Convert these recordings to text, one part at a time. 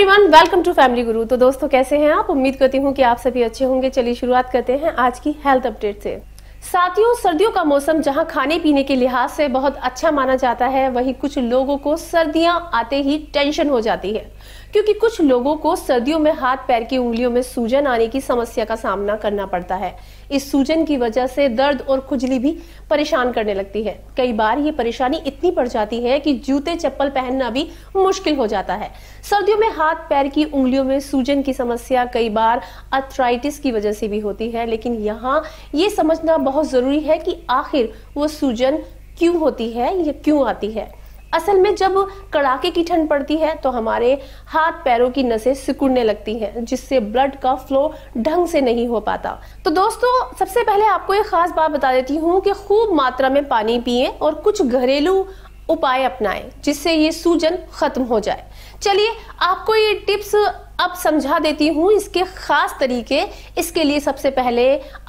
everyone welcome to family गुरु तो दोस्तों कैसे हैं आप उम्मीद करती हूँ कि आप सभी अच्छे होंगे चलिए शुरुआत करते हैं आज की हेल्थ अपडेट से साथियों सर्दियों का मौसम जहां खाने पीने के लिहाज से बहुत अच्छा माना जाता है वहीं कुछ लोगों को सर्दियां आते ही टेंशन हो जाती है क्योंकि कुछ लोगों को सर्दियों में हाथ पैर की उंगलियों में सूजन आने की समस्या का सामना करना पड़ता है इस सूजन की वजह से दर्द और खुजली भी परेशान करने लगती है कई बार ये परेशानी इतनी पड़ जाती है कि जूते चप्पल पहनना भी मुश्किल हो जाता है सर्दियों में हाथ पैर की उंगलियों में सूजन की समस्या कई बार अथराइटिस की वजह से भी होती है लेकिन यहाँ ये समझना बहुत जरूरी है कि आखिर वो सूजन क्यों होती है या क्यों आती है असल में जब कड़ाके की ठंड पड़ती है तो हमारे हाथ पैरों की नसें सिकुड़ने लगती हैं जिससे ब्लड का फ्लो ढंग से नहीं हो पाता तो दोस्तों सबसे पहले आपको एक ख़ास बात बता देती हूँ कि खूब मात्रा में पानी पिए और कुछ घरेलू उपाय अपनाएं जिससे ये सूजन ख़त्म हो जाए चलिए आपको ये टिप्स अब समझा देती हूँ इसके खास तरीके इसके लिए सबसे पहले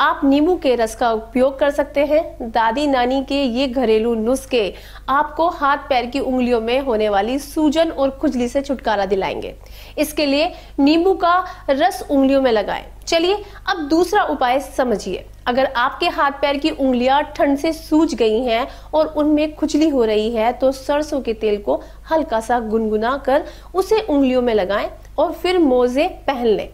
आप नींबू के रस का उपयोग कर सकते हैं दादी नानी के ये घरेलू नुस्खे आपको हाथ पैर की उंगलियों में होने वाली सूजन और खुजली से छुटकारा दिलाएंगे इसके लिए नींबू का रस उंगलियों में लगाएं चलिए अब दूसरा उपाय समझिए अगर आपके हाथ पैर की उंगलियां ठंड से सूज गई हैं और उनमें खुजली हो रही है तो सरसों के तेल को हल्का सा गुनगुना कर उसे उंगलियों में लगाएं और फिर मोजे पहन लें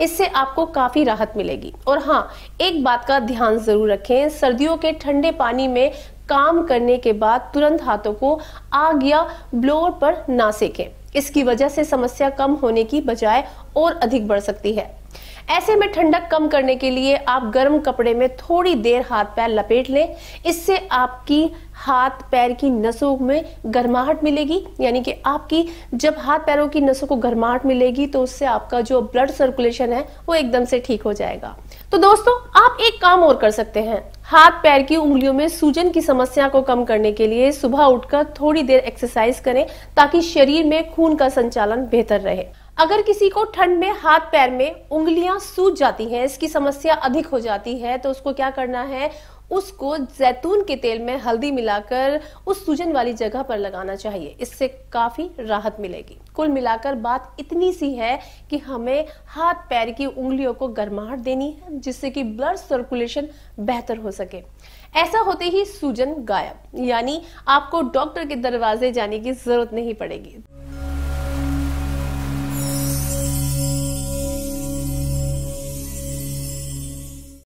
इससे आपको काफ़ी राहत मिलेगी और हाँ एक बात का ध्यान ज़रूर रखें सर्दियों के ठंडे पानी में काम करने के बाद तुरंत हाथों को आग या ब्लोअर पर ना सेकें इसकी वजह से समस्या कम होने की बजाय और अधिक बढ़ सकती है ऐसे में ठंडक कम करने के लिए आप गर्म कपड़े में थोड़ी देर हाथ पैर लपेट लें इससे आपकी हाथ पैर की नसों में गर्माहट मिलेगी यानी कि आपकी जब हाथ पैरों की नसों को गर्माहट मिलेगी तो उससे आपका जो ब्लड सर्कुलेशन है वो एकदम से ठीक हो जाएगा तो दोस्तों आप एक काम और कर सकते हैं हाथ पैर की उंगलियों में सूजन की समस्या को कम करने के लिए सुबह उठकर थोड़ी देर एक्सरसाइज करें ताकि शरीर में खून का संचालन बेहतर रहे अगर किसी को ठंड में हाथ पैर में उंगलियां सूज जाती हैं इसकी समस्या अधिक हो जाती है तो उसको क्या करना है उसको जैतून के तेल में हल्दी मिलाकर उस सूजन वाली जगह पर लगाना चाहिए इससे काफी राहत मिलेगी कुल मिलाकर बात इतनी सी है कि हमें हाथ पैर की उंगलियों को गर्माहट देनी है जिससे कि ब्लड सर्कुलेशन बेहतर हो सके ऐसा होते ही सूजन गायब यानी आपको डॉक्टर के दरवाजे जाने की जरूरत नहीं पड़ेगी